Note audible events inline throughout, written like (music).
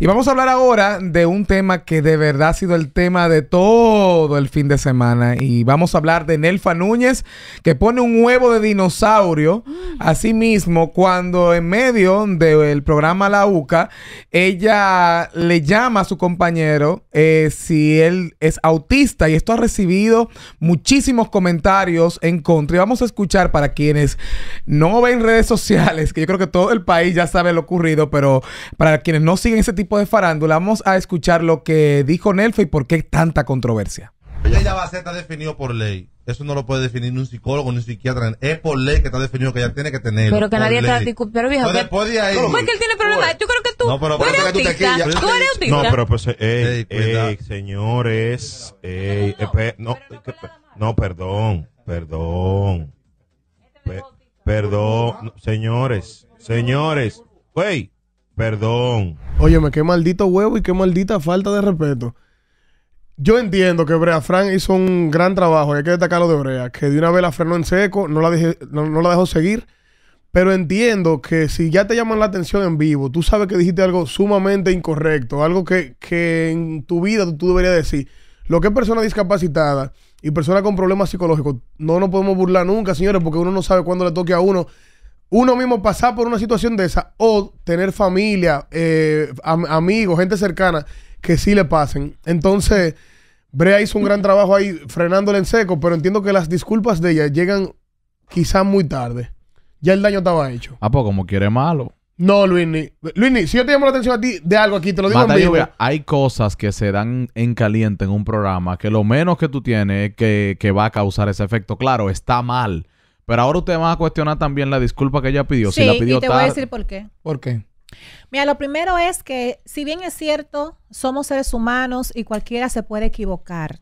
Y vamos a hablar ahora de un tema que de verdad ha sido el tema de todo el fin de semana. Y vamos a hablar de Nelfa Núñez, que pone un huevo de dinosaurio. Mm. a sí mismo cuando en medio del programa La UCA, ella le llama a su compañero eh, si él es autista. Y esto ha recibido muchísimos comentarios en contra. Y vamos a escuchar para quienes no ven redes sociales, que yo creo que todo el país ya sabe lo ocurrido, pero para quienes no siguen ese tipo de farándula. Vamos a escuchar lo que dijo Nelfe y por qué tanta controversia. Ella va a ser, está definido por ley. Eso no lo puede definir ni un psicólogo ni un psiquiatra. Es por ley que está definido que ella tiene que tener. Pero que nadie disculpe, Pero vieja. no, después es que él tiene problemas? Yo creo que tú. No, pero tú eres autista. tú, tú No, pero pues, eh, ey, ey señores. Eh, no, eh, no, perdón, perdón. Este perdón, señores, señores. Wey, Perdón. Óyeme, qué maldito huevo y qué maldita falta de respeto. Yo entiendo que Brea Fran hizo un gran trabajo, y hay que destacarlo de Brea, que de una vez la frenó en seco, no la, dejé, no, la dejó seguir, pero entiendo que si ya te llaman la atención en vivo, tú sabes que dijiste algo sumamente incorrecto, algo que, que en tu vida tú, tú deberías decir. Lo que es persona discapacitada y persona con problemas psicológicos, no nos podemos burlar nunca, señores, porque uno no sabe cuándo le toque a uno uno mismo pasar por una situación de esa o tener familia, eh, amigos, gente cercana que sí le pasen. Entonces, Brea hizo un gran trabajo ahí frenándole en seco, pero entiendo que las disculpas de ella llegan quizás muy tarde. Ya el daño estaba hecho. Ah, pues como quiere malo. No, Luisni. Luisni, si yo te llamo la atención a ti de algo aquí, te lo digo en vivo. hay cosas que se dan en caliente en un programa que lo menos que tú tienes que, que va a causar ese efecto. Claro, está mal pero ahora usted va a cuestionar también la disculpa que ella pidió. Sí, la pidió y te voy a decir por qué. ¿Por qué? Mira, lo primero es que, si bien es cierto, somos seres humanos y cualquiera se puede equivocar.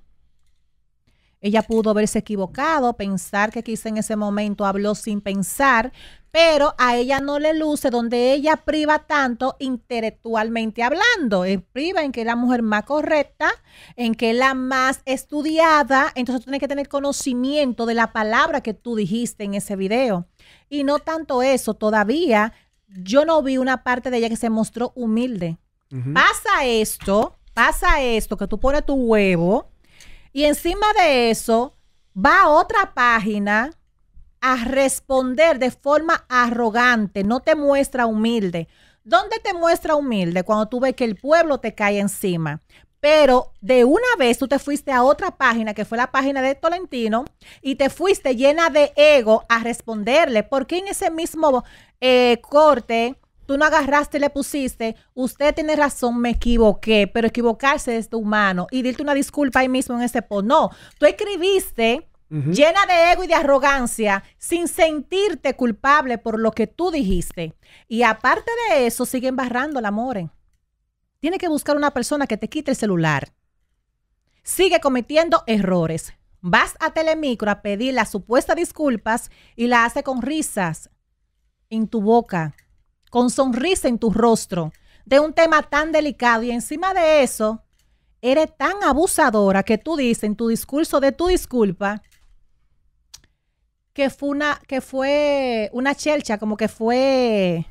Ella pudo haberse equivocado, pensar que quizá en ese momento habló sin pensar, pero a ella no le luce donde ella priva tanto intelectualmente hablando. Eh, priva en que es la mujer más correcta, en que es la más estudiada. Entonces tú tienes que tener conocimiento de la palabra que tú dijiste en ese video. Y no tanto eso, todavía yo no vi una parte de ella que se mostró humilde. Pasa esto, pasa esto, que tú pones tu huevo y encima de eso, va a otra página a responder de forma arrogante, no te muestra humilde. ¿Dónde te muestra humilde? Cuando tú ves que el pueblo te cae encima. Pero de una vez tú te fuiste a otra página, que fue la página de Tolentino, y te fuiste llena de ego a responderle, porque en ese mismo eh, corte tú no agarraste y le pusiste, usted tiene razón, me equivoqué, pero equivocarse es de humano y dirte una disculpa ahí mismo en ese post. No, tú escribiste llena de ego y de arrogancia sin sentirte culpable por lo que tú dijiste. Y aparte de eso, sigue embarrando el amor. Tiene que buscar una persona que te quite el celular. Sigue cometiendo errores. Vas a Telemicro a pedir las supuestas disculpas y la hace con risas en tu boca con sonrisa en tu rostro de un tema tan delicado y encima de eso, eres tan abusadora que tú dices en tu discurso de tu disculpa que fue una, que fue una chercha, como que fue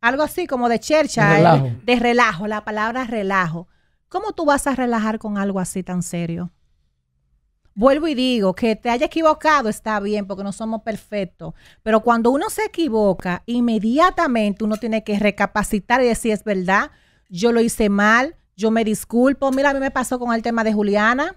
algo así como de chercha, de eh, relajo, de relajo la palabra relajo. ¿Cómo tú vas a relajar con algo así tan serio? vuelvo y digo, que te haya equivocado está bien porque no somos perfectos, pero cuando uno se equivoca, inmediatamente uno tiene que recapacitar y decir, es verdad, yo lo hice mal, yo me disculpo, mira, a mí me pasó con el tema de Juliana,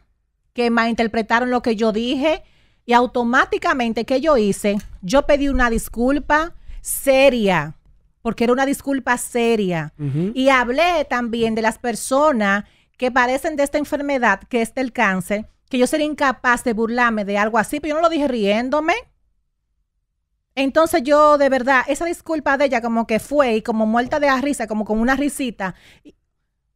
que malinterpretaron lo que yo dije y automáticamente, ¿qué yo hice? Yo pedí una disculpa seria, porque era una disculpa seria. Y hablé también de las personas que padecen de esta enfermedad, que es el cáncer, que yo sería incapaz de burlarme de algo así, pero yo no lo dije riéndome. Entonces yo de verdad, esa disculpa de ella como que fue y como muerta de la risa, como con una risita.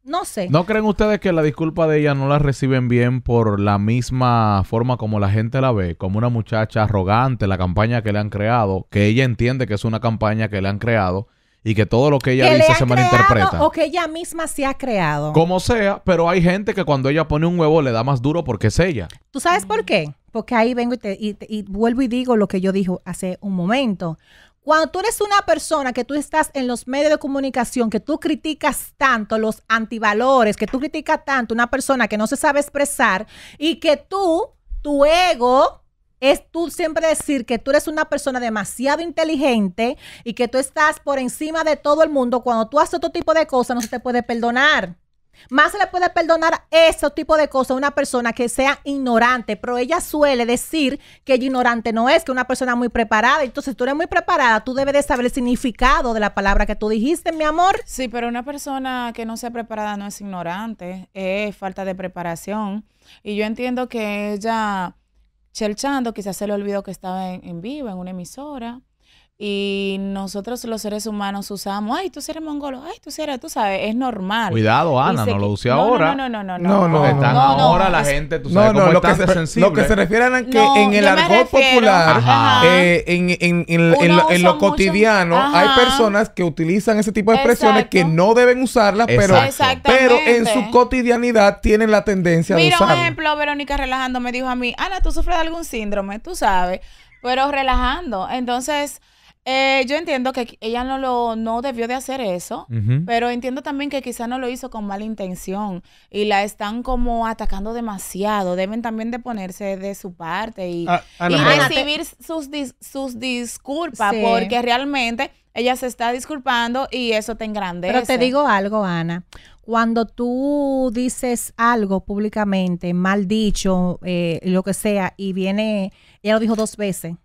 No sé. ¿No creen ustedes que la disculpa de ella no la reciben bien por la misma forma como la gente la ve? Como una muchacha arrogante, la campaña que le han creado, que ella entiende que es una campaña que le han creado y que todo lo que ella dice se malinterpreta. O que ella misma se ha creado. Como sea, pero hay gente que cuando ella pone un huevo le da más duro porque es ella. ¿Tú sabes por qué? Porque ahí vengo y, y vuelvo y digo lo que yo dijo hace un momento. Cuando tú eres una persona que tú estás en los medios de comunicación, que tú criticas tanto los antivalores, que tú criticas tanto una persona que no se sabe expresar y que tú, tu ego, es tú siempre decir que tú eres una persona demasiado inteligente y que tú estás por encima de todo el mundo. Cuando tú haces otro tipo de cosas, no se te puede perdonar. Más se le puede perdonar ese tipo de cosas a una persona que sea ignorante, pero ella suele decir que ignorante no es, que una persona muy preparada. Entonces, tú eres muy preparada, tú debes de saber el significado de la palabra que tú dijiste, mi amor. Sí, pero una persona que no sea preparada no es ignorante, es falta de preparación. Y yo entiendo que ella cherchando, quizás se le olvidó que estaba en vivo, en una emisora. Y nosotros los seres humanos usamos, ay, tú eres mongolo, ay, tú eres, tú sabes, es normal. Cuidado, Ana, no lo use ahora. No, no, no, no, no. no, están ahora la gente, tú sabes cómo están tan sensible. Lo que se refiere a que en el argot popular, eh, en lo cotidiano, hay personas que utilizan ese tipo de expresiones que no deben usarlas, pero, pero en su cotidianidad tienen la tendencia de usarlas. Mira, un ejemplo, Verónica Relajando me dijo a mí, Ana, tú sufres de algún síndrome, tú sabes, pero relajando. Entonces... Eh, yo entiendo que ella no lo no debió de hacer eso, pero entiendo también que quizá no lo hizo con mala intención y la están como atacando demasiado. Deben también de ponerse de su parte y, recibir sus, sus disculpas porque realmente ella se está disculpando y eso te engrandece. Pero te digo algo, Ana. Cuando tú dices algo públicamente, mal dicho, eh, lo que sea, y viene, ella lo dijo dos veces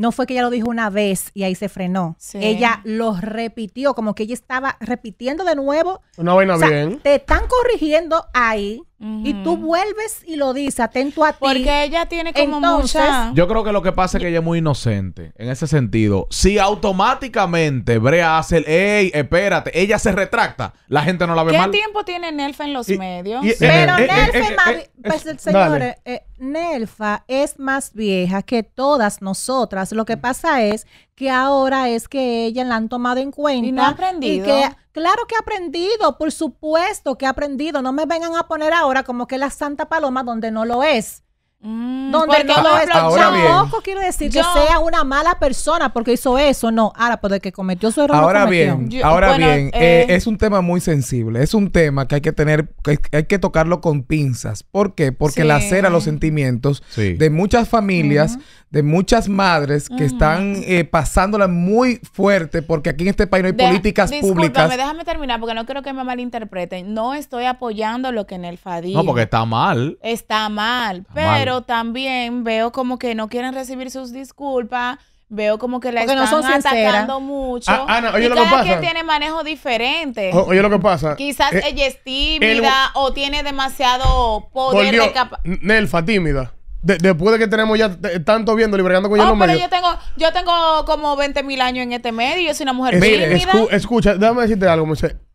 no fue que ella lo dijo una vez y ahí se frenó. Ella lo repitió, como que ella estaba repitiendo de nuevo. Una vaina bien. Te están corrigiendo ahí y tú vuelves y lo dices, atento a ti. Porque ella tiene como Entonces, Yo creo que lo que pasa es que ella es muy inocente en ese sentido. Si automáticamente Brea hace el, ¡Ey, espérate, ella se retracta, la gente no la ve más. mal. ¿Qué tiempo tiene Nelfa en los medios? Pero eh, eh, Nelfa, eh, es más, pues, señores, Nelfa es más vieja que todas nosotras. Lo que pasa es que ahora es que ella la han tomado en cuenta. Y no ha aprendido. que, claro que ha aprendido, por supuesto que ha aprendido. No me vengan a poner ahora como que la Santa Paloma donde no lo es. Mm, donde no lo es, ahora tampoco quiero decir que sea una mala persona porque hizo eso, no. Ahora, porque que cometió su error. Ahora bien, ahora bien, eh, eh, es un tema muy sensible. Es un tema que hay que tener, que hay que tocarlo con pinzas. ¿Por qué? Porque la lacera los sentimientos de muchas familias, de muchas madres que están eh, pasándola muy fuerte porque aquí en este país no hay políticas públicas. déjame terminar porque no quiero que me malinterpreten. No estoy apoyando lo que en el fadí No, porque está mal. Está mal, pero. Mal. Pero también veo como que no quieren recibir sus disculpas. Veo como que la están atacando mucho. Ana, ah, ah, oye lo que pasa. quien tiene manejo diferente. oye lo que pasa. Quizás eh, ella es tímida o tiene demasiado poder de capa- Nelfa, tímida. después de que tenemos ya tanto viendo liberando con ella oh, pero yo tengo, yo tengo como 20 mil años en este medio. Yo soy una mujer tímida. escucha, déjame decirte algo,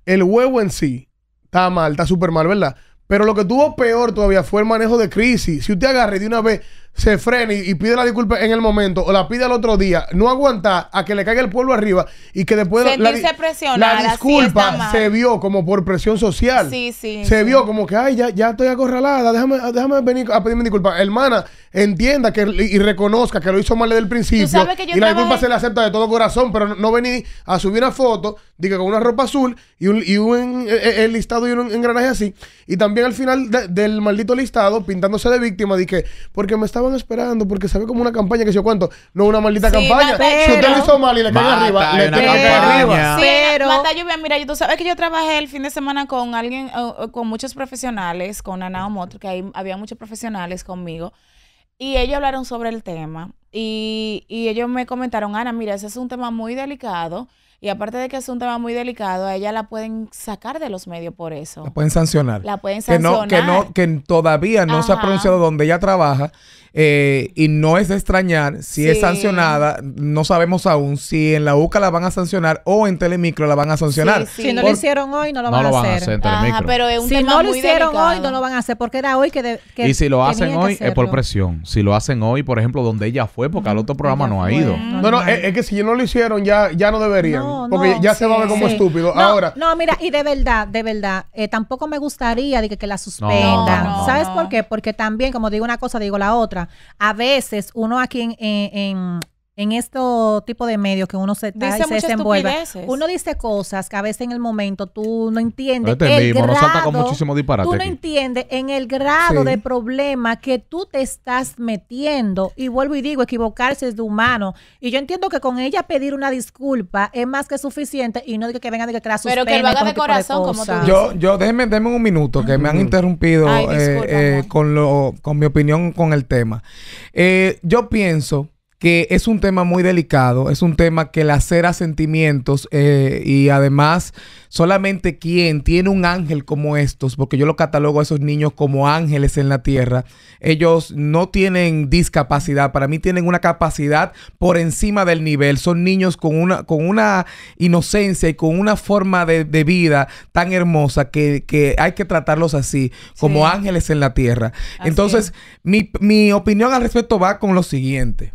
El huevo en sí está mal, está súper mal, ¿verdad? Pero lo que tuvo peor todavía fue el manejo de crisis. Si usted agarre de una vez se frena y, pide la disculpa en el momento o la pide al otro día, no aguanta a que le caiga el pueblo arriba y que después Sentirse la, la disculpa se vio como por presión social. Se vio como que, ay, ya, estoy acorralada, déjame, déjame venir a pedirme disculpa Hermana, entienda que y reconozca que lo hizo mal desde el principio. y la disculpa se le acepta de todo corazón, pero no, vení a subir una foto, diga con una ropa azul y un, y eh, eh, el, listado y un engranaje así. Y también al final del maldito listado, pintándose de víctima, dije, porque me estaba esperando porque sabe como una campaña que yo cuento. No una maldita campaña. si usted lo hizo mal y le cae arriba, le cae arriba. pero. lluvia, mira, tú sabes que yo trabajé el fin de semana con alguien, eh, eh, con muchos profesionales, con Ana Motor, que ahí había muchos profesionales conmigo. Y ellos hablaron sobre el tema. Y, y ellos me comentaron, Ana, mira, ese es un tema muy delicado y aparte de que es un tema muy delicado, a ella la pueden sacar de los medios por eso. La pueden sancionar. La pueden sancionar. Que no, que, no, que todavía no se ha pronunciado donde ella trabaja. Eh, y no es de extrañar si es sancionada. No sabemos aún si en la UCA la van a sancionar o en Telemicro la van a sancionar. Si no lo hicieron hoy, no lo van, a, hacer. si no lo hicieron hoy, no lo van a hacer porque era hoy que. y si lo hacen hoy, es por presión. Si lo hacen hoy, por ejemplo, donde ella fue, porque al mm, otro programa no ha ido. No, no, es, que si no lo hicieron, ya, ya no deberían porque ya se va a ver como estúpido. No, Ahora. No, mira, y de verdad, de verdad, eh, tampoco me gustaría de que, la suspendan. ¿Sabes por qué? Porque también, como digo una cosa, digo la otra. A veces uno aquí en en este tipo de medios que uno se, desenvuelve, uno dice cosas que a veces en el momento tú no entiendes. el grado, salta con muchísimo disparate. Tú no entiendes en el grado de problema que tú te estás metiendo. Y vuelvo y digo, equivocarse es de humano. Y yo entiendo que con ella pedir una disculpa es más que suficiente y no digo que venga de que su Pero que lo haga de corazón, como tú Yo, yo déjeme, déjeme un minuto, que me han interrumpido eh, eh, con, lo, con mi opinión con el tema. Eh, yo pienso que es un tema muy delicado, es un tema que lacera sentimientos eh, y además solamente quien tiene un ángel como estos, porque yo lo catalogo a esos niños como ángeles en la tierra, ellos no tienen discapacidad, para mí tienen una capacidad por encima del nivel, son niños con una, con una inocencia y con una forma de, vida tan hermosa que, hay que tratarlos así, como ángeles en la tierra. Entonces, mi, mi opinión al respecto va con lo siguiente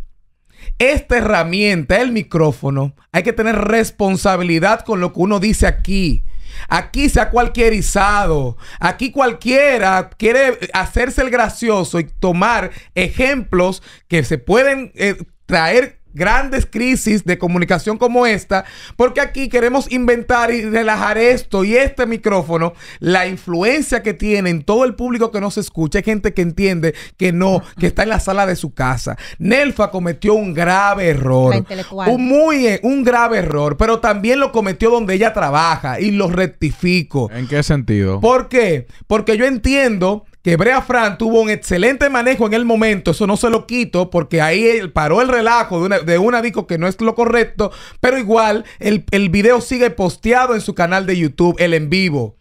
esta herramienta, el micrófono, hay que tener responsabilidad con lo que uno dice aquí. Aquí se ha cualquierizado. Aquí cualquiera quiere hacerse el gracioso y tomar ejemplos que se pueden eh, traer grandes crisis de comunicación como esta, porque aquí queremos inventar y relajar esto y este micrófono, la influencia que tiene en todo el público que nos escucha, hay gente que entiende que no, que está en la sala de su casa. Nelfa cometió un grave error, un muy eh, un grave error, pero también lo cometió donde ella trabaja y lo rectifico. ¿En qué sentido? ¿Por qué? Porque yo entiendo que Brea Fran tuvo un excelente manejo en el momento, eso no se lo quito porque ahí paró el relajo de una, de disco que no es lo correcto, pero igual el, video sigue posteado en su canal de YouTube, el en vivo.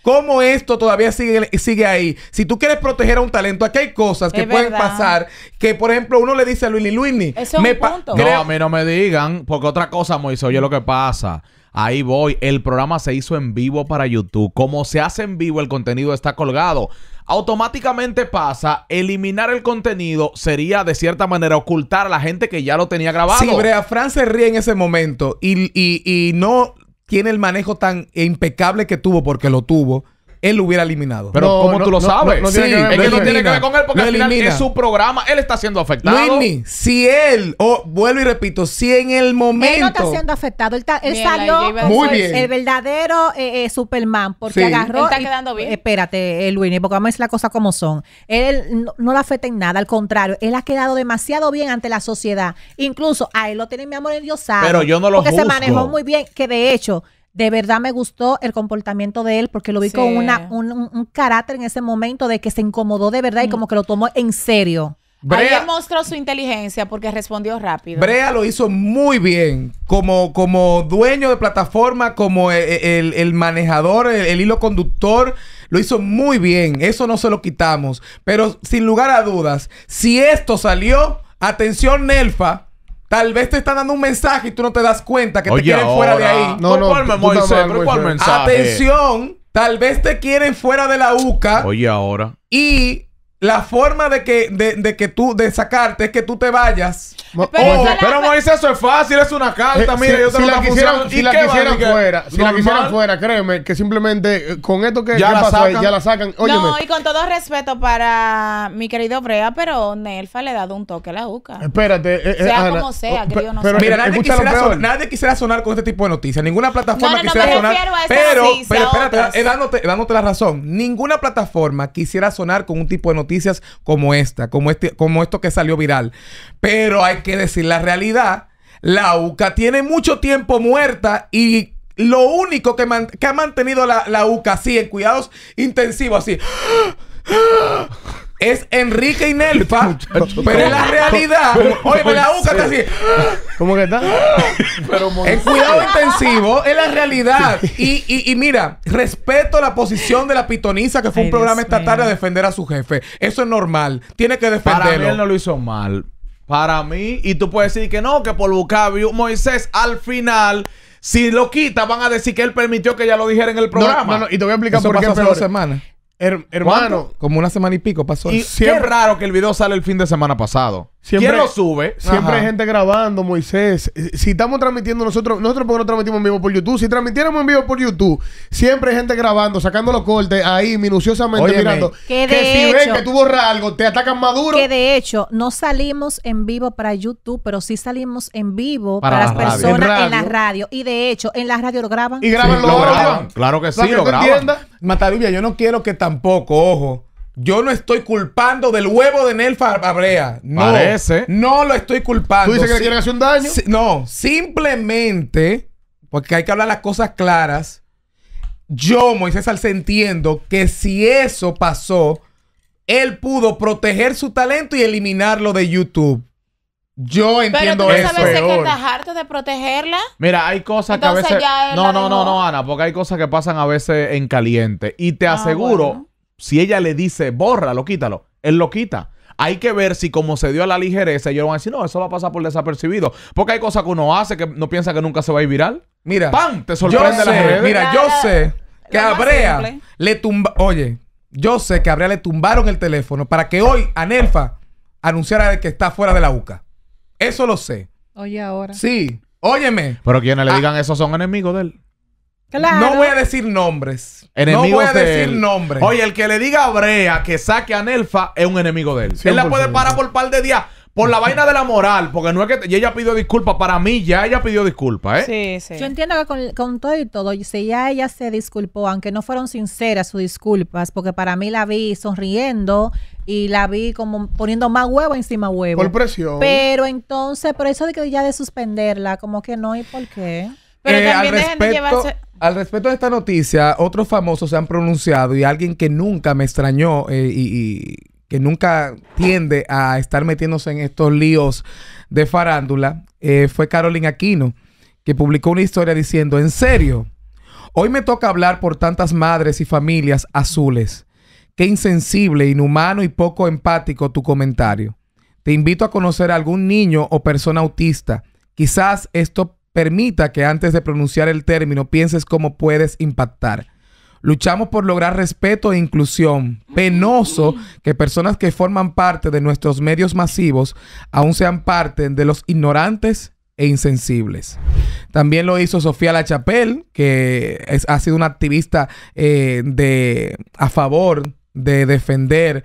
¿Cómo esto todavía sigue, sigue ahí? Si tú quieres proteger a un talento, aquí hay cosas que pueden pasar. Que, por ejemplo, uno le dice a Luini Luini. me No, a mí no me digan, porque otra cosa, Moisés, oye lo que pasa. Ahí voy. El programa se hizo en vivo para YouTube. Como se hace en vivo, el contenido está colgado automáticamente pasa, eliminar el contenido sería de cierta manera ocultar a la gente que ya lo tenía grabado. Sí, Brea Fran se ríe en ese momento y, y, y no tiene el manejo tan impecable que tuvo porque lo tuvo él lo hubiera eliminado. Pero como ¿cómo tú lo sabes? sí, tiene que es que no tiene que ver con él porque al final es su programa. Él está siendo afectado. Luismi, si él, o vuelvo y repito, si en el momento... Él no está siendo afectado. Él, salió muy el verdadero eh, eh, Superman porque agarró... Él está quedando bien. Espérate, eh, Luini, porque vamos a decir las cosas como son. Él no, le afecta en nada, al contrario. Él ha quedado demasiado bien ante la sociedad. Incluso a él lo tiene mi amor en Dios sabe. Pero yo no lo Porque se manejó muy bien, que de hecho de verdad me gustó el comportamiento de él porque lo vi con una, un, carácter en ese momento de que se incomodó de verdad y mm. como que lo tomó en serio. Brea, mostró su inteligencia porque respondió rápido. Brea lo hizo muy bien. Como, como dueño de plataforma, como e, e, el, manejador, el, hilo conductor, lo hizo muy bien. Eso no se lo quitamos. Pero sin lugar a dudas, si esto salió, atención Nelfa, Tal vez te están dando un mensaje y tú no te das cuenta que te quieren fuera de ahí. No, no, ¿Cuál, no, Moisés? Atención, tal vez te quieren fuera de la UCA. Oye, ahora. Y la forma de que, de que tú, de sacarte es que tú te vayas pero, Moisés, eso es fácil, es una carta. Eh, mira, si, yo te la quisieran, si la quisieran fuera, si la quisieran fuera, créeme que simplemente eh, con esto que ya, la, pasó, ya la sacan. No, y con todo respeto para mi querido Brea, pero Nelfa le ha dado un toque a la UCA. Espérate, eh, sea como sea, oh, querido pero, Mira, nadie quisiera, nadie quisiera, sonar con este tipo de noticias. Ninguna plataforma no, no, quisiera no, me sonar. A esa pero, noticia, pero espérate, dándote, dándote la razón. Ninguna plataforma quisiera sonar con un tipo de noticias como esta, como este, como esto que salió viral. Pero hay que decir la realidad. La UCA tiene mucho tiempo muerta y lo único que, ha mantenido la, UCA así en cuidados intensivos, así. Es Enrique y Nelfa, (laughs) pero la realidad, oye, la UCA está así. ¿Cómo que está? (laughs) en cuidado intensivo, es la realidad. Y, y, mira, respeto la posición de la pitoniza que fue un programa estatal tarde a defender a su jefe. Eso es normal. Tiene que defenderlo. no lo hizo mal. Para mí, y tú puedes decir que no, que por buscar Moisés al final, si lo quita, van a decir que él permitió que ya lo dijera en el programa. No, no, y te voy a explicar por qué hace dos semanas. hermano, como una semana y pico pasó. Y qué raro que el video sale el fin de semana pasado. Siempre, lo sube? Siempre hay gente grabando, Moisés. Si estamos transmitiendo nosotros, nosotros porque no transmitimos en vivo por YouTube. Si transmitiéramos en vivo por YouTube, siempre hay gente grabando, sacando los cortes ahí minuciosamente mirando. Que, si ven que tú borras algo, te atacan más Que de hecho, no salimos en vivo para YouTube, pero sí salimos en vivo para, las personas en, la radio. Y de hecho, en la radio lo graban. Y graban lo, graban. Claro que sí, lo, graban. yo no quiero que tampoco, ojo yo no estoy culpando del huevo de Nelfa Abrea. No. No lo estoy culpando. ¿Tú dices que le quieren hacer un daño? no. Simplemente, porque hay que hablar las cosas claras. Yo, Moisés Alce, entiendo que si eso pasó, él pudo proteger su talento y eliminarlo de YouTube. Yo entiendo Pero tú eso. que estás de protegerla. Mira, hay cosas que a veces. No, no, no, no, Ana, porque hay cosas que pasan a veces en caliente. Y te ah, aseguro si ella le dice, borra, lo quítalo, él lo quita. Hay que ver si como se dio a la ligereza, ellos van a decir, no, eso va a pasar por desapercibido. Porque hay cosas que uno hace que no piensa que nunca se va a ir viral. Mira, Te sorprende yo sé, Mira, yo sé que a Brea le tumba... Oye, yo sé que a le tumbaron el teléfono para que hoy Anelfa anunciara que está fuera de la UCA. Eso lo sé. Oye, ahora. Sí. Óyeme. Pero quienes le ah. digan eso son enemigos de él. No voy a decir nombres. no voy a decir nombres. Oye, el que le diga a Brea que saque a Nelfa es un enemigo de él. Él la puede parar por par de días. Por la vaina de la moral, porque no es que... ella pidió disculpas. Para mí ya ella pidió disculpas, ¿eh? Sí, sí. Yo entiendo que con, todo y todo, si ya ella se disculpó, aunque no fueron sinceras sus disculpas, porque para mí la vi sonriendo, y la vi como poniendo más huevo encima huevo. Por precio Pero entonces, por eso de que ya de suspenderla, como que no y por qué. Pero eh, al respecto, de Al respecto de esta noticia, otros famosos se han pronunciado y alguien que nunca me extrañó eh, y, que nunca tiende a estar metiéndose en estos líos de farándula, eh, fue Carolina Aquino, que publicó una historia diciendo, en serio, hoy me toca hablar por tantas madres y familias azules. Qué insensible, inhumano y poco empático tu comentario. Te invito a conocer a algún niño o persona autista. Quizás esto permita que antes de pronunciar el término pienses cómo puedes impactar. Luchamos por lograr respeto e inclusión. Penoso que personas que forman parte de nuestros medios masivos aún sean parte de los ignorantes e insensibles. También lo hizo Sofía Lachapel, que ha sido una activista eh, de, a favor de defender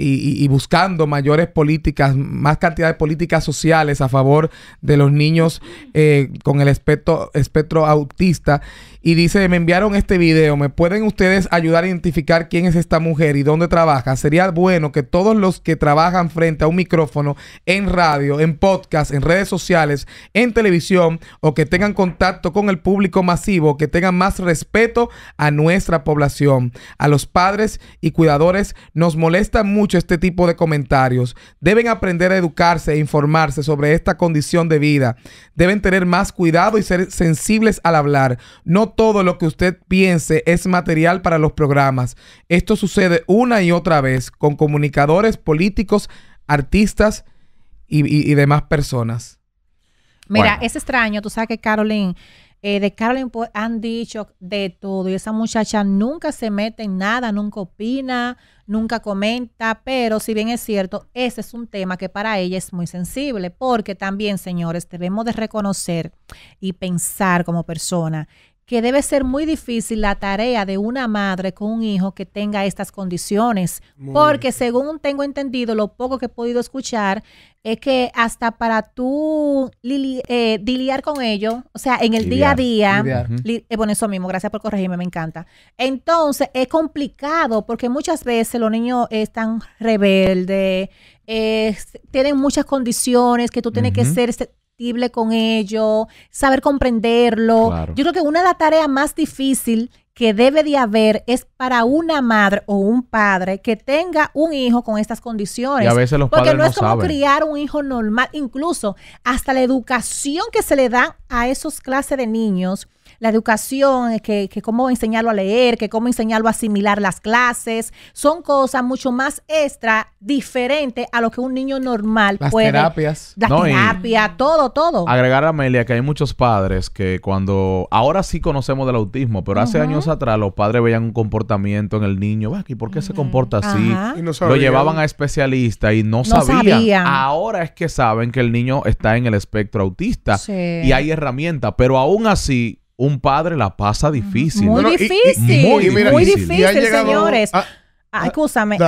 y, buscando mayores políticas, más cantidad de políticas sociales a favor de los niños eh, con el espectro, espectro autista. Y dice, me enviaron este video, ¿me pueden ustedes ayudar a identificar quién es esta mujer y dónde trabaja? Sería bueno que todos los que trabajan frente a un micrófono, en radio, en podcast, en redes sociales, en televisión o que tengan contacto con el público masivo, que tengan más respeto a nuestra población. A los padres y cuidadores nos molesta mucho este tipo de comentarios deben aprender a educarse e informarse sobre esta condición de vida. Deben tener más cuidado y ser sensibles al hablar. No todo lo que usted piense es material para los programas. Esto sucede una y otra vez con comunicadores, políticos, artistas y, demás personas. Mira, es extraño, tú sabes que Carolyn eh, de Carolyn han dicho de todo y esa muchacha nunca se mete en nada, nunca opina, nunca comenta, pero si bien es cierto, ese es un tema que para ella es muy sensible, porque también, señores, debemos de reconocer y pensar como persona que debe ser muy difícil la tarea de una madre con un hijo que tenga estas condiciones, porque según tengo entendido, lo poco que he podido escuchar, es que hasta para tú eh, diliar con ellos, o sea, en el día a día, eh, bueno, eso mismo, gracias por corregirme, me encanta. Entonces, es complicado porque muchas veces los niños están rebeldes, tienen muchas condiciones que tú tienes que ser con ellos, saber comprenderlo. Yo creo que una de las tareas más difíciles que debe de haber es para una madre o un padre que tenga un hijo con estas condiciones. Porque no es como criar un hijo normal, incluso hasta la educación que se le da a esos clases de niños la educación, eh, que, que, cómo enseñarlo a leer, que cómo enseñarlo a asimilar las clases, son cosas mucho más extra, diferente a lo que un niño normal las puede. Terapias. Las todo, todo. Agregar Amelia que hay muchos padres que cuando, ahora sí conocemos del autismo, pero hace años atrás los padres veían un comportamiento en el niño, ¿y por qué se comporta así? lo llevaban a especialistas y no, sabían. Ahora es que saben que el niño está en el espectro autista y hay herramienta, pero aún así un padre la pasa difícil. Muy difícil. señores. Ah,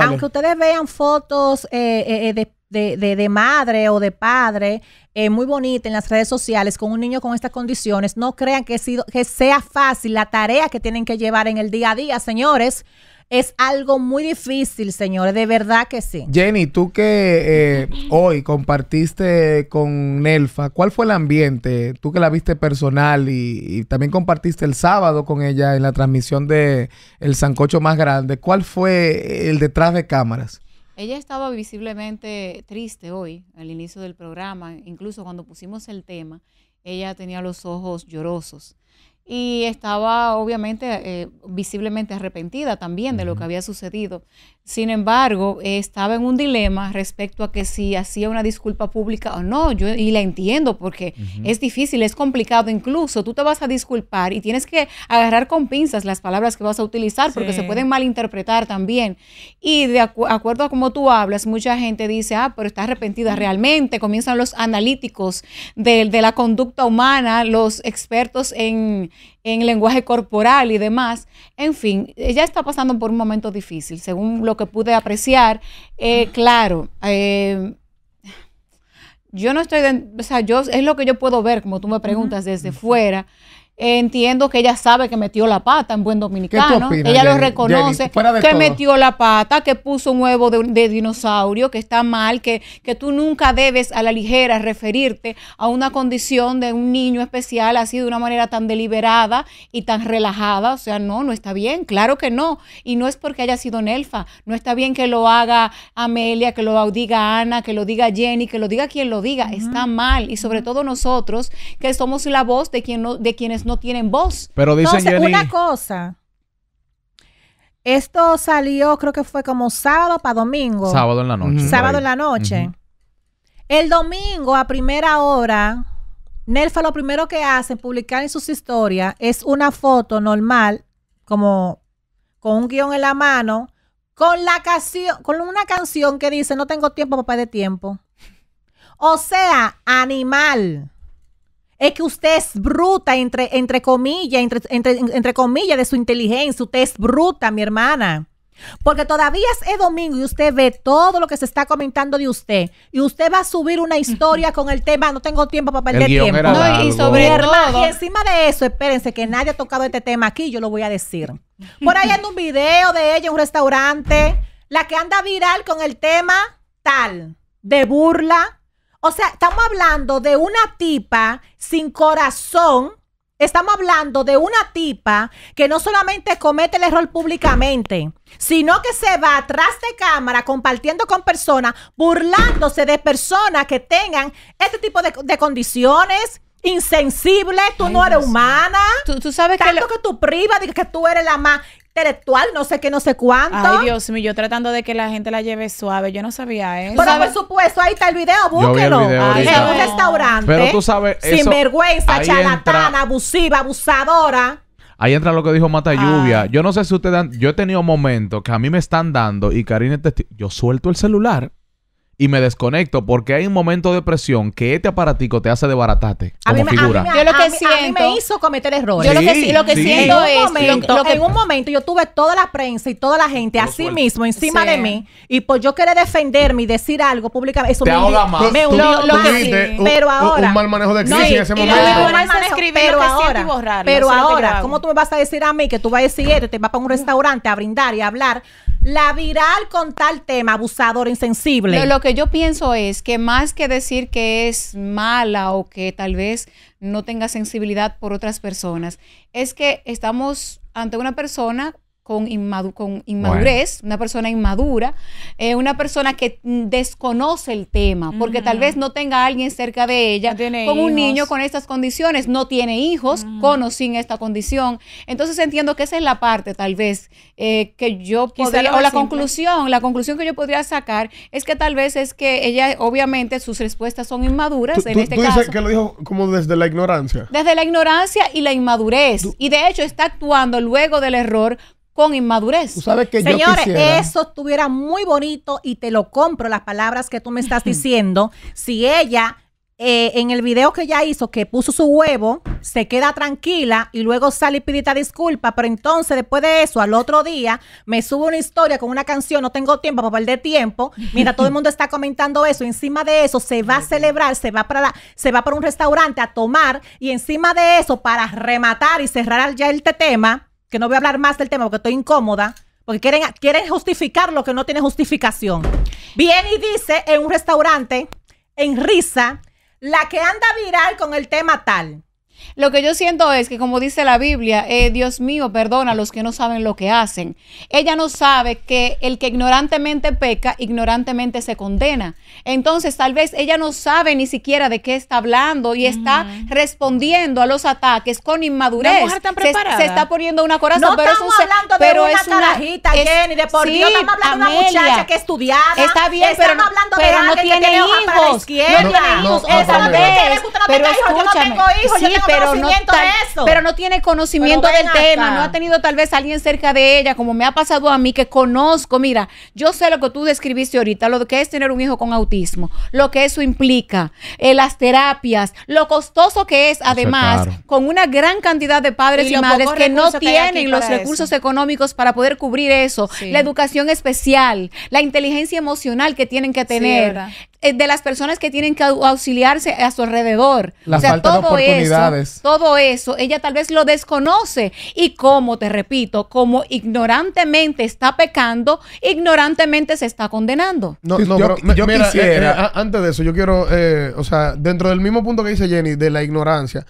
aunque ustedes vean fotos eh, eh, eh, de, de, de, madre o de padre eh, muy bonita en las redes sociales con un niño con estas condiciones, no crean que, sido, que sea fácil la tarea que tienen que llevar en el día a día, señores es algo muy difícil, señores, de verdad que sí. Jenny, tú que eh, hoy compartiste con Nelfa, ¿cuál fue el ambiente? Tú que la viste personal y, y, también compartiste el sábado con ella en la transmisión de El Sancocho Más Grande, ¿cuál fue el detrás de cámaras? Ella estaba visiblemente triste hoy, al inicio del programa, incluso cuando pusimos el tema, ella tenía los ojos llorosos y estaba obviamente eh, visiblemente arrepentida también de lo que había sucedido. Sin embargo, estaba en un dilema respecto a que si hacía una disculpa pública o no, yo, y la entiendo porque es difícil, es complicado, incluso tú te vas a disculpar y tienes que agarrar con pinzas las palabras que vas a utilizar porque se pueden malinterpretar también. Y de acuerdo a cómo tú hablas, mucha gente dice, ah, pero está arrepentida realmente, comienzan los analíticos de la conducta humana, los expertos en en lenguaje corporal y demás. En fin, ella está pasando por un momento difícil, según lo que pude apreciar. Eh, claro, eh, yo no estoy, o sea, yo, es lo que yo puedo ver, como tú me preguntas, desde fuera entiendo que ella sabe que metió la pata en buen dominicano. ella lo reconoce, que metió la pata, que puso un huevo de, dinosaurio, que está mal, que, que, tú nunca debes a la ligera referirte a una condición de un niño especial así de una manera tan deliberada y tan relajada. O sea, no, no está bien, claro que no. Y no es porque haya sido Nelfa, no está bien que lo haga Amelia, que lo diga Ana, que lo diga Jenny, que lo diga quien lo diga. Está mal. Y sobre todo nosotros, que somos la voz de, quien de quienes no no tienen voz. Pero dicen Entonces, una cosa. Esto salió, creo que fue como sábado para domingo. Sábado en la noche. Sábado en la noche. El domingo a primera hora, Nelfa lo primero que hace publicar en sus historias es una foto normal, como con un guión en la mano, con la canción, con una canción que dice no tengo tiempo, para de tiempo. O sea, animal es que usted es bruta, entre, entre comillas, entre, entre, comillas de su inteligencia. Usted es bruta, mi hermana. Porque todavía es domingo y usted ve todo lo que se está comentando de usted. Y usted va a subir una historia con el tema. No tengo tiempo para perder tiempo. No, y, sobre todo. y encima de eso, espérense que nadie ha tocado este tema aquí. Yo lo voy a decir. Por ahí anda un video de ella en un restaurante. La que anda viral con el tema tal de burla, o sea, estamos hablando de una tipa sin corazón. Estamos hablando de una tipa que no solamente comete el error públicamente, sino que se va atrás de cámara compartiendo con personas, burlándose de personas que tengan este tipo de, condiciones, insensibles. tú no eres humana. Tú, sabes tanto que, lo... que tú privas que tú eres la más intelectual, no sé qué, no sé cuánto. Ay, Dios mío, yo tratando de que la gente la lleve suave, yo no sabía eso. Pero por supuesto, ahí está el video, búsquelo. en un restaurante. Pero tú sabes, eso, Sinvergüenza, charlatana, abusiva, abusadora. Ahí entra lo que dijo Mata Lluvia. Yo no sé si ustedes han... Yo he tenido momentos que a mí me están dando y Karina... Yo suelto el celular y me desconecto porque hay un momento de presión que este aparatico te hace desbaratarte a como figura. A mí, me hizo cometer errores. lo que, siento es en un momento yo tuve toda la prensa y toda la gente así mismo encima de mí y por yo querer defenderme y decir algo públicamente eso me, ahoga pero ahora un mal manejo de crisis en ese momento. pero ahora, pero ahora, ¿cómo tú me vas a decir a mí que tú vas a decir esto, te vas para un restaurante a brindar y a hablar la viral con tal tema abusador insensible? que yo pienso es que más que decir que es mala o que tal vez no tenga sensibilidad por otras personas, es que estamos ante una persona con, con inmadurez, una persona inmadura, eh, una persona que desconoce el tema, porque tal vez no tenga a alguien cerca de ella, con un niño con estas condiciones, no tiene hijos con o sin esta condición. Entonces entiendo que esa es la parte tal vez eh, que yo podría, o la conclusión, la conclusión que yo podría sacar es que tal vez es que ella, obviamente, sus respuestas son inmaduras en este dices caso. que lo dijo como desde la ignorancia. Desde la ignorancia y la inmadurez. Y de hecho está actuando luego del error con inmadurez. que Señores, eso estuviera muy bonito y te lo compro las palabras que tú me estás (laughs) diciendo. si ella eh, en el video que ella hizo, que puso su huevo, se queda tranquila y luego sale y pide disculpa, pero entonces después de eso, al otro día, me subo una historia con una canción, no tengo tiempo para perder tiempo, mira, todo el mundo está comentando eso, encima de eso se va a celebrar, se va para se va para un restaurante a tomar y encima de eso, para rematar y cerrar ya este tema, que no voy a hablar más del tema porque estoy incómoda, porque quieren, quieren justificar lo que no tiene justificación. Viene y dice en un restaurante, en risa, la que anda viral con el tema tal. Lo que yo siento es que, como dice la Biblia, eh, Dios mío, perdona a los que no saben lo que hacen. Ella no sabe que el que ignorantemente peca, ignorantemente se condena. Entonces, tal vez ella no sabe ni siquiera de qué está hablando y está respondiendo a los ataques con inmadurez. Se, está poniendo una coraza. No pero estamos hablando de una, una carajita, Jenny, de por Dios. Estamos hablando de una muchacha que estudiaba. Está bien, estamos pero, hablando de no, tiene que tiene hijos, no tiene hijos. No tiene hijos. Esa no, Yo no tengo hijos. yo tengo pero no, tiene conocimiento del tema, no ha tenido tal vez alguien cerca de ella, como me ha pasado a mí, que conozco, mira, yo sé lo que tú describiste ahorita, lo que es tener un hijo con autismo, lo que eso implica, eh, las terapias, lo costoso que es, además, con una gran cantidad de padres y, madres que no tienen los recursos económicos para poder cubrir eso, la educación especial, la inteligencia emocional que tienen que tener, eh, de las personas que tienen que auxiliarse a su alrededor. o sea, todo eso, todo eso, ella tal vez lo desconoce y como te repito, como ignorantemente está pecando, ignorantemente se está condenando. No, no, yo, pero quisiera... Eh, eh, antes de eso, yo quiero, o sea, dentro del mismo punto que dice Jenny de la ignorancia.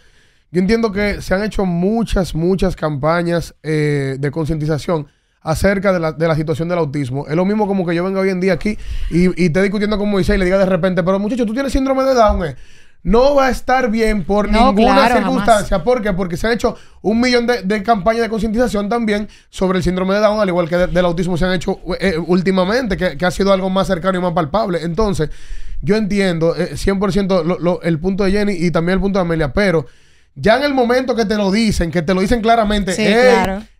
Yo entiendo que se han hecho muchas, muchas campañas de concientización acerca de la, de la, situación del autismo. Es lo mismo como que yo venga hoy en día aquí y, y esté discutiendo con Moisés y le diga de repente, pero muchacho, tú tienes síndrome de Down, eh. No va a estar bien por ninguna circunstancia. ¿Por qué? Porque se han hecho un millón de, campañas de concientización también sobre el síndrome de Down, al igual que del autismo se han hecho eh, eh, últimamente, que, ha sido algo más cercano y más palpable. Entonces, yo entiendo 100% lo, el punto de Jenny y también el punto de Amelia, pero ya en el momento que te lo dicen, que te lo dicen claramente, sí,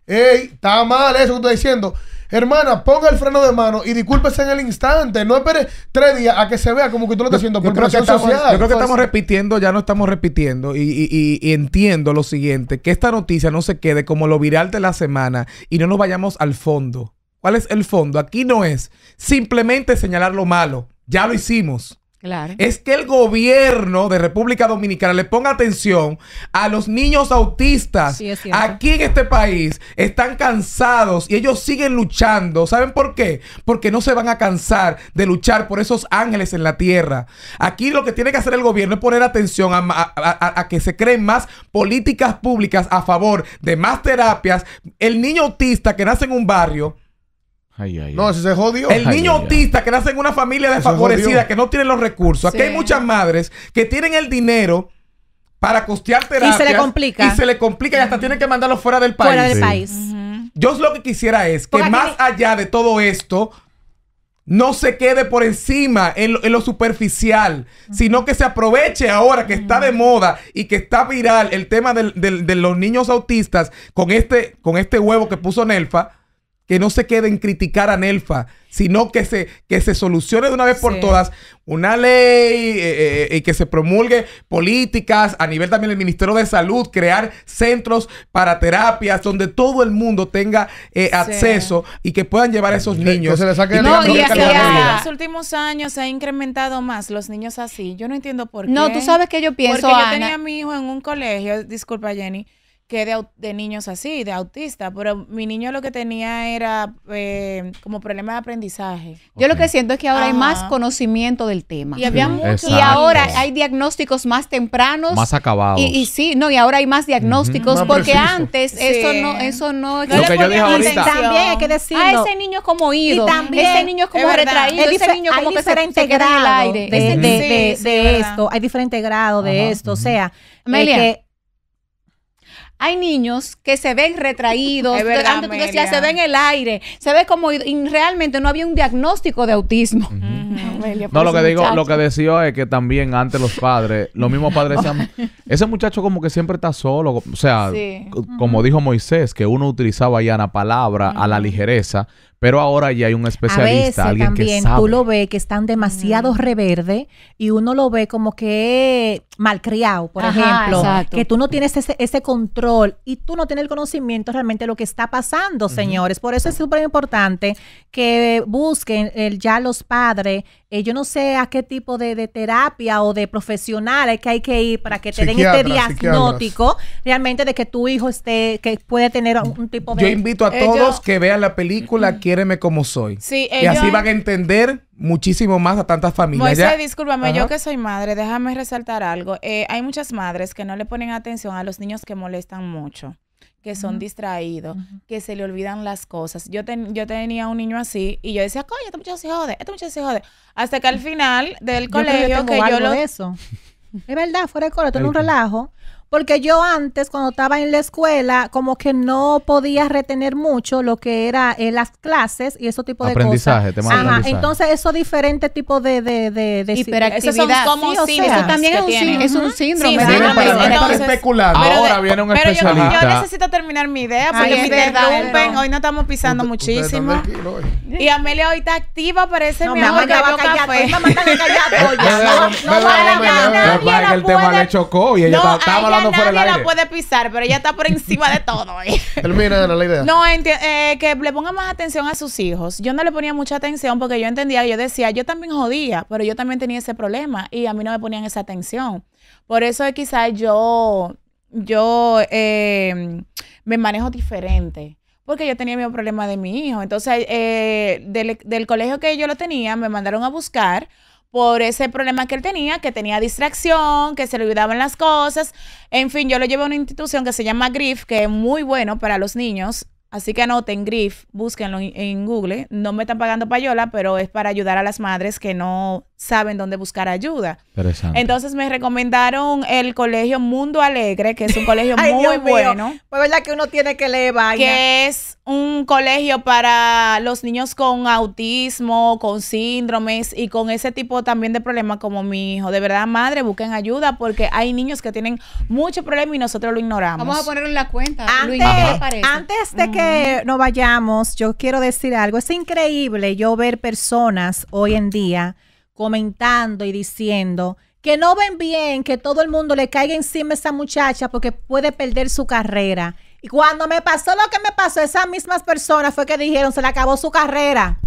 Ey, está mal eso que tú estás diciendo. Hermana, ponga el freno de mano y discúlpese en el instante. No espere tres días a que se vea como que tú lo estás haciendo porque por presión social. Yo creo que estamos repitiendo, ya no estamos repitiendo. y, entiendo lo siguiente: que esta noticia no se quede como lo viral de la semana y no nos vayamos al fondo. ¿Cuál es el fondo? Aquí no es simplemente señalar lo malo. Ya lo hicimos. Es que el gobierno de República Dominicana le ponga atención a los niños autistas. Aquí en este país están cansados y ellos siguen luchando. ¿Saben por qué? Porque no se van a cansar de luchar por esos ángeles en la tierra. Aquí lo que tiene que hacer el gobierno es poner atención a que se creen más políticas públicas a favor de más terapias. El niño autista que nace en un barrio no, se jodió. El niño autista que nace en una familia desfavorecida, que no tiene los recursos. Aquí hay muchas madres que tienen el dinero para costear terapia. Y se le complica. Y se le complica y hasta tienen que mandarlo fuera del país. Fuera del país. Yo lo que quisiera es que más allá de todo esto, no se quede por encima en lo, superficial, sino que se aproveche ahora que está de moda y que está viral el tema de los niños autistas con este, con este huevo que puso Nelfa que no se queden en criticar a Nelfa, sino que se, que se solucione de una vez por todas una ley eh, eh, eh, y que se promulgue políticas a nivel también del Ministerio de Salud, crear centros para terapias donde todo el mundo tenga acceso y que puedan llevar a esos niños. no, en los últimos años se ha incrementado más los niños así. Yo no entiendo por qué. No, tú sabes que yo pienso, Porque yo tenía a mi hijo en un colegio, disculpa Jenny, que de, de, niños así, de autistas, pero mi niño lo que tenía era eh, como problema de aprendizaje. Yo lo que siento es que ahora hay más conocimiento del tema. Y había muchos. mucho. Y ahora hay diagnósticos más tempranos. Más acabados. Y, sí, no, y ahora hay más diagnósticos, porque antes eso no, eso no, no lo que yo dije ahorita. también hay que decirlo. Ah, ese niño es como ido. Y también, ese niño es como retraído, ese niño como que se integrado De, de, de esto, hay diferente grado de esto, o sea, eh, Amelia, que hay niños que se ven retraídos, (laughs) antes se ven el aire, se ve como y realmente no había un diagnóstico de autismo. no, lo que digo, lo que decía es que también antes los padres, los mismos padres decían, (laughs) ese muchacho como que siempre está solo, o sea, como dijo Moisés, que uno utilizaba ya la palabra a la ligereza, pero ahora ya hay un especialista, a veces, también, Tú lo ves que están demasiado mm. reverde y uno lo ve como que malcriado, por ejemplo, que tú no tienes ese, control y tú no tienes el conocimiento realmente de lo que está pasando, señores. Por eso es súper importante que busquen el, ya los padres, eh, yo no sé a qué tipo de, terapia o de profesionales que hay que ir para que te den este diagnóstico realmente de que tu hijo esté, que puede tener un, tipo de... Yo invito a eh, todos que vean la película que quiéreme como soy. Y así van a entender muchísimo más a tantas familias. Moisés, discúlpame, yo que soy madre, déjame resaltar algo. Eh, hay muchas madres que no le ponen atención a los niños que molestan mucho que son distraídos, que se le olvidan las cosas. Yo, yo tenía un niño así y yo decía, coño, este muchacho se jode, este muchacho se jode. Hasta que al final del colegio que yo lo... De eso. (laughs) Es verdad, fuera de coro, todo un relajo. Porque yo antes, cuando estaba en la escuela, como que no podía retener mucho lo que era eh, las clases y ese tipo de aprendizaje, cosas. Ajá, entonces esos diferentes tipos de, hiperactividad. eso también es un, síndrome. Es un síndrome. Ahora viene un especialista. yo, necesito terminar mi idea porque me interrumpen. Hoy no estamos pisando muchísimo. y Amelia hoy está activa, parece no, mi amor, que va café. Pues, no, pues, (laughs) no, no, no, no, no, no, no, no, no, no, no, no, no, no, no la puede pisar, pero ella está por encima de todo. (laughs) (laughs) Termina la idea. No, eh, que le ponga más atención a sus hijos. Yo no le ponía mucha atención porque yo entendía, yo decía, yo también jodía, pero yo también tenía ese problema y a mí no me ponían esa atención. Por eso quizás yo, yo em, me manejo diferente porque yo tenía mi problema de mi hijo. Entonces, eh, del, del, colegio que yo lo tenía, me mandaron a buscar por ese problema que él tenía, que tenía distracción, que se le olvidaban las cosas. En fin, yo lo llevé a una institución que se llama GRIF, que es muy bueno para los niños. Así que anoten GRIF, búsquenlo en Google. No me están pagando payola, pero es para ayudar a las madres que no saben dónde buscar ayuda. Entonces me recomendaron el colegio Mundo Alegre, que es un colegio (laughs) muy bueno. Pues verdad que uno tiene que leer vaya. Que es un colegio para los niños con autismo, con síndromes y con ese tipo también de problemas como mi hijo. De verdad, madre, busquen ayuda porque hay niños que tienen mucho problema y nosotros lo ignoramos. Vamos a ponerlo en la cuenta. Antes, de mm. que nos vayamos, yo quiero decir algo. Es increíble yo ver personas hoy en día comentando y diciendo que no ven bien que todo el mundo le caiga encima a esa muchacha porque puede perder su carrera. Y cuando me pasó lo que me pasó, a esas mismas personas fue que dijeron, se le acabó su carrera.